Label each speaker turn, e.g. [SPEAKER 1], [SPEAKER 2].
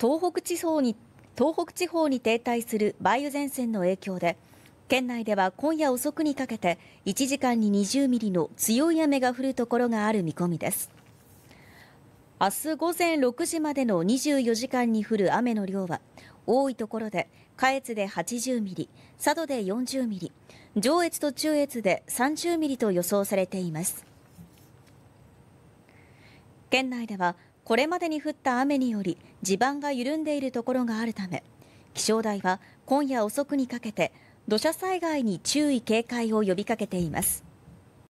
[SPEAKER 1] 東北地方に東北地方に停滞する梅雨前線の影響で県内では今夜遅くにかけて1時間に20ミリの強い雨が降るところがある見込みです明日午前6時までの24時間に降る雨の量は多いところで下越で80ミリ佐渡で40ミリ上越と中越で30ミリと予想されています県内ではこれまでに降った雨により地盤が緩んでいるところがあるため気象台は今夜遅くにかけて土砂災害に注意警戒を呼びかけています